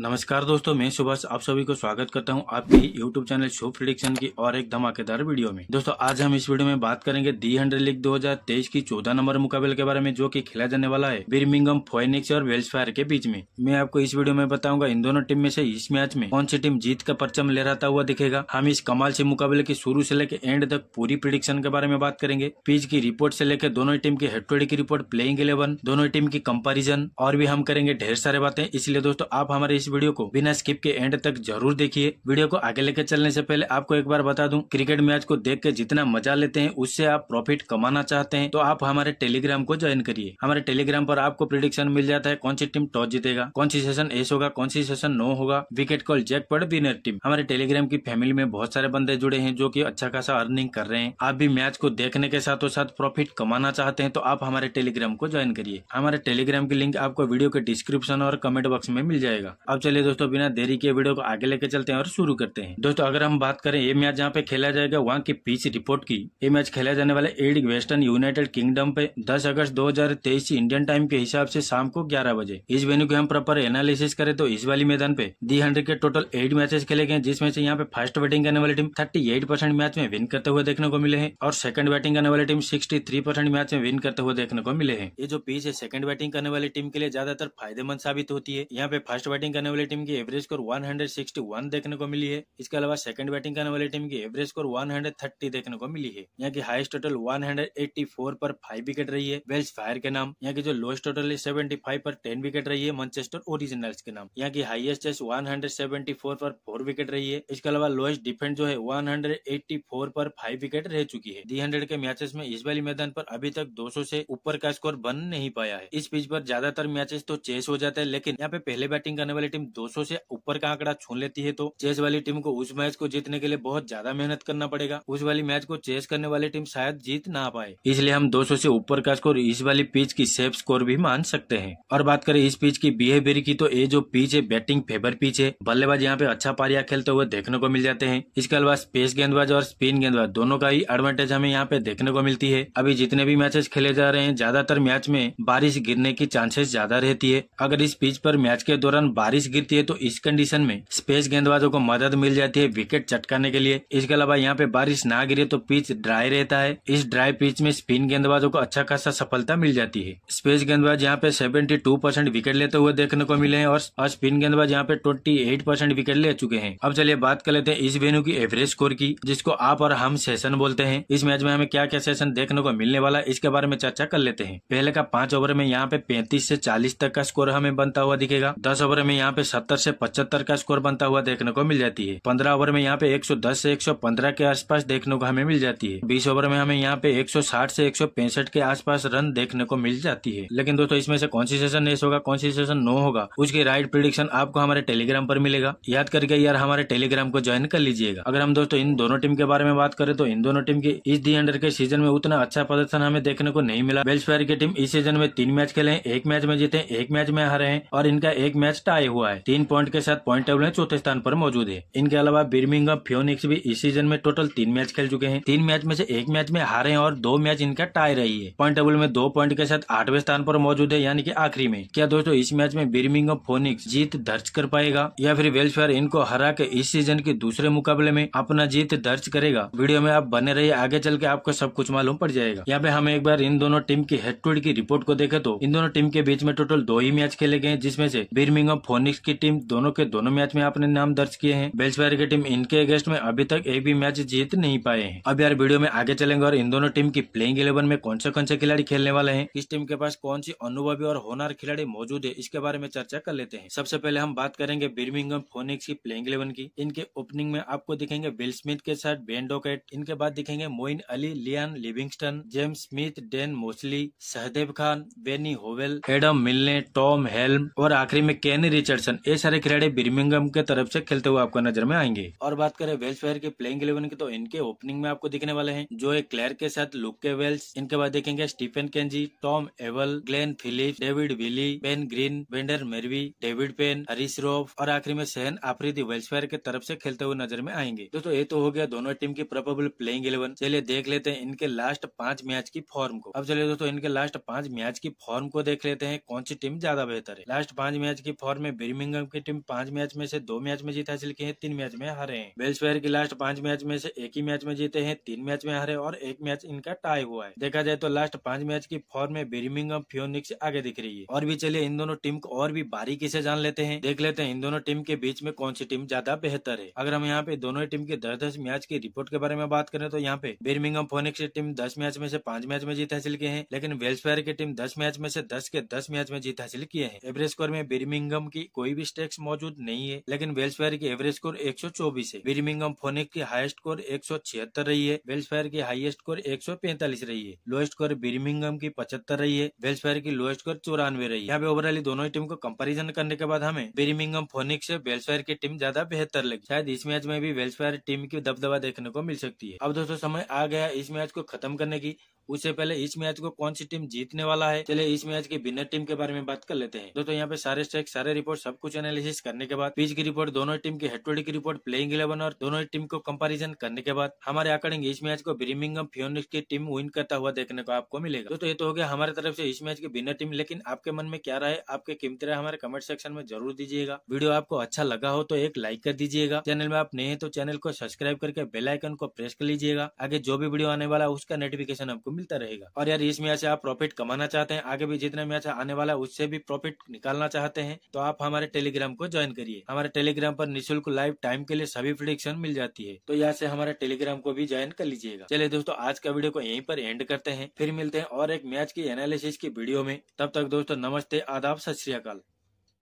नमस्कार दोस्तों मैं सुभाष आप सभी को स्वागत करता हूं आपके YouTube चैनल शो प्रिडिक्शन की और एक धमाकेदार वीडियो में दोस्तों आज हम इस वीडियो में बात करेंगे दी हंड्रेड लीग 2023 की 14 नंबर मुकाबले के बारे में जो कि खेला जाने वाला है बिरमिंगम फोनिक्स और वेल्सफायर के बीच में मैं आपको इस वीडियो में बताऊंगा इन दोनों टीम में से इस मैच में कौन सी टीम जीत का परचम लहराता हुआ दिखेगा हम इस कमाल से मुकाबले की शुरू से लेकर एंड तक पूरी प्रिडिक्शन के बारे में बात करेंगे पिच की रिपोर्ट से लेकर दोनों टीम की हेड की रिपोर्ट प्लेइंग इलेवन दोनों टीम की कंपेरिजन और भी हम करेंगे ढेर सारे बातें इसलिए दोस्तों आप हमारे इस वीडियो को बिना स्किप के एंड तक जरूर देखिए वीडियो को आगे लेकर चलने से पहले आपको एक बार बता दूं क्रिकेट मैच को देख के जितना मजा लेते हैं उससे आप प्रॉफिट कमाना चाहते हैं तो आप हमारे टेलीग्राम को ज्वाइन करिए हमारे टेलीग्राम पर आपको प्रिडिक्शन मिल जाता है कौन सी टीम टॉस जीतेगा कौन सी सेशन एस होगा कौन सी सेशन नो होगा wicket call jackpot winner team हमारे टेलीग्राम की फैमिली में बहुत सारे बंदे जुड़े हैं जो की अच्छा खासा अर्निंग कर रहे हैं आप भी मैच को देखने के साथ साथ प्रॉफिट कमाना चाहते हैं तो आप हमारे टेलीग्राम को ज्वाइन करिए हमारे टेलीग्राम की लिंक आपको वीडियो के डिस्क्रिप्शन और कमेंट बॉक्स में मिल जाएगा अब चलिए दोस्तों बिना देरी के वीडियो को आगे लेके चलते हैं और शुरू करते हैं दोस्तों अगर हम बात करें ये मैच जहाँ पे खेला जाएगा वहाँ की पिच रिपोर्ट की ये मैच खेला जाने वाला एड वेस्टर्न यूनाइटेड किंगडम पे दस अगस्त दो इंडियन टाइम के हिसाब से शाम को ग्यारह बजे इस वेन्यू के हम प्रॉपर एनालिसिस करें तो इस वाली मैदान पे दी हंड्रेड के टोटल एट मैचेस खेले गए जिसमें से यहाँ पे फर्स्ट बैटिंग करने वाली team thirty eight percent match में विन करते हुए देखने को मिले हैं और सेकंड बैटिंग करने वाली team sixty three percent match में विन करते हुए देखने को मिले हैं ये जो पीच है सेकंड बैटिंग करने वाली टीम के लिए ज्यादातर फायदेमंद साबित होती है यहाँ पे फर्स्ट बैटिंग करने करने वाली टीम की एवरेज स्कोर 161 देखने को मिली है इसके अलावा सेकंड बैटिंग करने वाली टीम की एवरेज स्कोर 130 देखने को मिली है यहाँ की हाइस्ट टोटल 184 पर फाइव विकेट रही है वेल्स फायर के नाम यहाँ की जो लोएस्ट टोटल है फाइव पर टेन विकेट रही है मंचेस्टर ओरिजिनल्स के नाम यहाँ की हाईएस्ट चेस फोर पर फोर विकेट रही है इसके अलावा लोएस्ट डिफेंस जो है फोर पर फाइव विकेट रह चुकी है डी हंड्रेड के मैचेस में इस वाली मैदान पर अभी तक 200 से ऊपर का स्कोर बन नहीं पाया है इस पिच पर ज्यादातर मैचेस तो चेस हो जाता है लेकिन यहाँ पे पहले बैटिंग करने वाली टीम 200 से ऊपर का आंकड़ा छून लेती है तो चेस वाली टीम को उस मैच को जीतने के लिए बहुत ज्यादा मेहनत करना पड़ेगा उस वाली मैच को चेस करने वाली टीम शायद जीत ना पाए इसलिए हम 200 से ऊपर का स्कोर इस वाली पिच की सेफ स्कोर भी मान सकते हैं और बात करें इस पिच की बिहेवियर की तो ये जो पिच है बैटिंग फेवर पिच है बल्लेबाज यहाँ पे अच्छा पारिया खेलते हुए देखने को मिल जाते हैं इसके अलावा स्पेस गेंदबाज और स्पिन गेंदबाज दोनों का ही एडवांटेज हमें यहाँ पे देखने को मिलती है अभी जितने भी मैचेस खेले जा रहे हैं ज्यादातर मैच में बारिश गिरने की चांसेस ज्यादा रहती है अगर इस पिच पर मैच के दौरान बारिश गिरती है तो इस कंडीशन में स्पेस गेंदबाजों को मदद मिल जाती है विकेट चटकाने के लिए इसके अलावा यहाँ पे बारिश ना गिरे तो पिच ड्राई रहता है इस ड्राई पिच में स्पिन गेंदबाजों को अच्छा खासा सफलता मिल जाती है स्पेस गेंदबाज यहाँ पे सेवेंटी टू परसेंट विकेट लेते हुए देखने को मिले हैं और स्पिन गेंदबाज यहाँ पे ट्वेंटी एट परसेंट विकेट ले चुके हैं अब चलिए बात कर लेते हैं इस वेन्यू की एवरेज स्कोर की जिसको आप और हम सेशन बोलते हैं इस मैच में हमें क्या क्या सेशन देखने को मिलने वाला है इसके बारे में चर्चा कर लेते हैं पहले का पांच ओवर में यहाँ पे पैंतीस से चालीस तक का स्कोर हमें बनता हुआ दिखेगा दस ओवर में यहाँ पे 70 से 75 का स्कोर बनता हुआ देखने को मिल जाती है 15 ओवर में यहाँ पे 110 से 115 के आसपास देखने को हमें मिल जाती है 20 ओवर में हमें यहाँ पे 160 से 165 के आसपास रन देखने को मिल जाती है लेकिन दोस्तों इसमें से कौन सी सेशन एस होगा कौन सी सेशन नो होगा उसकी राइट प्रिडिक्शन आपको हमारे टेलीग्राम पर मिलेगा याद करके यार हमारे टेलीग्राम को ज्वाइन कर लीजिएगा अगर हम दोस्तों इन दोनों टीम के बारे में बात करें तो इन दोनों टीम के इस दी अंडर के सीजन में उतना अच्छा प्रदर्शन हमें देखने को नहीं मिला बेल्स की टीम इस सीजन में तीन मैच खेले एक मैच में जीते एक मैच में हारे हैं और इनका एक मैच टाई हुआ है तीन पॉइंट के साथ पॉइंट टेबल में चौथे स्थान पर मौजूद है इनके अलावा बिर्मिंगम फ्योनिक्स भी इस सीजन में टोटल तीन मैच खेल चुके हैं तीन मैच में से एक मैच में हारे और दो मैच इनका टाई रही है पॉइंट टेबल में दो पॉइंट के साथ आठवें स्थान पर मौजूद है यानी कि आखिरी में क्या दोस्तों इस मैच में बिर्मिंगम फोनिक्स जीत दर्ज कर पाएगा या फिर वेल्सफेयर इनको हरा के इस सीजन के दूसरे मुकाबले में अपना जीत दर्ज करेगा वीडियो में आप बने रहिए आगे चल के आपको सब कुछ मालूम पड़ जाएगा यहाँ पे हम एक बार इन दोनों टीम की हेड टू हेड की रिपोर्ट को देखे तो इन दोनों टीम के बीच में टोटल दो ही मैच खेले गए जिसमें से बिर्मिंगम फोनिक्स फिनिक्स की टीम दोनों के दोनों मैच में अपने नाम दर्ज किए हैं बेल्सवायर की टीम इनके अगेंस्ट में अभी तक एक भी मैच जीत नहीं पाए हैं अब यार वीडियो में आगे चलेंगे और इन दोनों टीम की प्लेइंग इलेवन में कौन से कौन से खिलाड़ी खेलने वाले हैं इस टीम के पास कौन सी अनुभवी और होनार खिलाड़ी मौजूद है इसके बारे में चर्चा कर लेते हैं सबसे पहले हम बात करेंगे बिर्मिंगम फोनिक्स की प्लेइंग इलेवन की इनके ओपनिंग में आपको दिखेंगे बिल स्मिथ के साथ बेन डोकेट इनके बाद दिखेंगे Moeen Ali Liam Livingstone James Smith Dan Mousley Sahdev Khan Benny Howell Adam Milne Tom Helm और आखिरी में केन रिचर्ड रिचर्डसन ये सारे खिलाड़ी बिर्मिंगम के तरफ से खेलते हुए आपको नजर में आएंगे और बात करें वेल्स फायर के प्लेइंग इलेवन की तो इनके ओपनिंग में आपको दिखने वाले हैं जो है क्लेयर के साथ लुके वेल्स इनके बाद देखेंगे स्टीफन केंजी Tom Abell Glenn Phillip David Willey Ben Green van der Merwe David Payne Haris Rauf और आखिरी में सहन आफरीदी वेल्स फायर के तरफ से खेलते हुए नजर में आएंगे दोस्तों ये तो हो गया दोनों टीम की प्रोबेबल प्लेइंग इलेवन चलिए देख लेते हैं इनके लास्ट पांच मैच की फॉर्म को अब चलिए दोस्तों इनके लास्ट पांच मैच की फॉर्म को देख लेते हैं कौन सी टीम ज्यादा बेहतर है लास्ट पांच मैच की फॉर्म में बर्मिंगम की टीम पांच मैच में से दो मैच में जीत हासिल की है तीन मैच में हारे हैं बेल्सफायर की लास्ट पांच मैच में से एक ही मैच में जीते हैं तीन मैच में हारे और एक मैच इनका टाई हुआ है देखा जाए तो लास्ट पांच मैच की फॉर्म में बर्मिंगम फ्योनिक्स आगे दिख रही है और भी चलिए इन दोनों टीम को और भी बारीकी से जान लेते हैं देख लेते हैं इन दोनों टीम के बीच में कौन सी टीम ज्यादा बेहतर है अगर हम यहाँ पे दोनों टीम के दस दस मैच की रिपोर्ट के बारे में बात करें तो यहाँ पे बर्मिंगम फोनिक्स की टीम दस मैच में से पांच मैच में जीत हासिल किए हैं लेकिन वेल्सफायर की टीम दस मैच में से दस के दस मैच में जीत हासिल किए हैं एवरेज स्कोर में बर्मिंगम की कोई भी स्टेक्स मौजूद नहीं है लेकिन वेल्सफेयर की एवरेज स्कोर 124 है बिरमिंगम फोनिक की हाईएस्ट स्कोर छिहत्तर रही है वेल्सफेयर की हाईएस्ट स्कोर पैंतालीस रही है लोएस्ट स्कोर बिरमिंगम की पचहत्तर रही है वेल्सफेयर की लोएस्ट स्कोर चौरानवे रही है यहाँ पे ओवरऑल दोनों टीम को कंपेरिजन करने के बाद हमें बिरमिंगम फोनिक से वेल्सफेयर की टीम ज्यादा बेहतर लगी शायद इस मैच में भी वेल्सफेयर टीम की दबदबा देखने को मिल सकती है अब दोस्तों समय आ गया इस मैच को खत्म करने की उससे पहले इस मैच को कौन सी टीम जीतने वाला है चले इस मैच के बिना टीम के बारे में बात कर लेते हैं दोस्तों यहाँ पे सारे स्टेक सारे रिपोर्ट सब कुछ एनालिसिस करने के बाद पिच की रिपोर्ट दोनों टीम की हेड की रिपोर्ट प्लेइंग इलेवन और दोनों टीम को कंपेरिजन करने के बाद हमारे अकॉर्डिंग इस मैच को ब्रिमिंग फ्योनिक्स की टीम विन करता हुआ देखने को आपको मिलेगा दोस्तों ये तो हो गया हमारे तरफ से इस मैच की बिना टीम लेकिन आपके मन में क्या रहे आपके कीमत राय हमारे कमेंट सेक्शन में जरूर दीजिएगा वीडियो आपको अच्छा लगा हो तो एक लाइक कर दीजिएगा चैनल में आप नए हैं तो चैनल को सब्सक्राइब करके बेलाइकन को प्रेस कर लीजिएगा आगे जो भी वीडियो आने वाला है उसका नोटिफिकेशन आपको मिलता रहेगा और यार इस मैच से आप प्रॉफिट कमाना चाहते हैं आगे भी जितने मैच आने वाला है उससे भी प्रॉफिट निकालना चाहते हैं तो आप हमारे हमारे टेलीग्राम को ज्वाइन करिए हमारे टेलीग्राम पर निःशुल्क लाइव टाइम के लिए सभी प्रोडिक्शन मिल जाती है तो यहाँ से हमारे टेलीग्राम को भी ज्वाइन कर लीजिएगा चलिए दोस्तों आज का वीडियो को यहीं पर एंड करते हैं फिर मिलते हैं और एक मैच की एनालिसिस की वीडियो में तब तक दोस्तों नमस्ते आदाब सत श्रीकाल